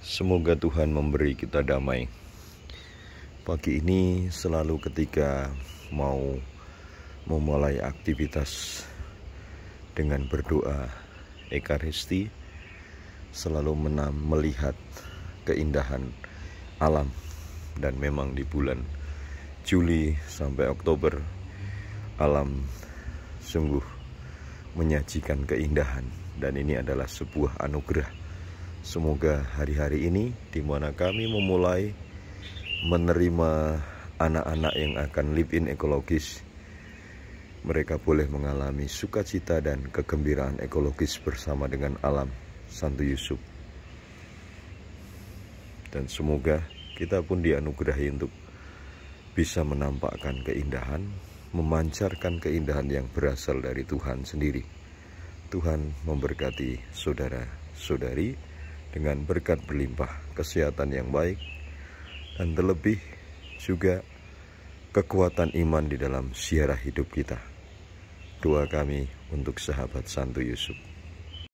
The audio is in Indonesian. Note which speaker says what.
Speaker 1: Semoga Tuhan memberi kita damai. Pagi ini selalu ketika mau memulai aktivitas dengan berdoa ekaristi selalu menam, melihat keindahan alam dan memang di bulan Juli sampai Oktober alam sungguh menyajikan keindahan dan ini adalah sebuah anugerah Semoga hari-hari ini di mana kami memulai menerima anak-anak yang akan live-in ekologis. Mereka boleh mengalami sukacita dan kegembiraan ekologis bersama dengan alam Santo Yusuf. Dan semoga kita pun dianugerahi untuk bisa menampakkan keindahan, memancarkan keindahan yang berasal dari Tuhan sendiri. Tuhan memberkati saudara-saudari dengan berkat berlimpah kesehatan yang baik dan terlebih juga kekuatan iman di dalam siarah hidup kita. Doa kami untuk sahabat Santo Yusuf.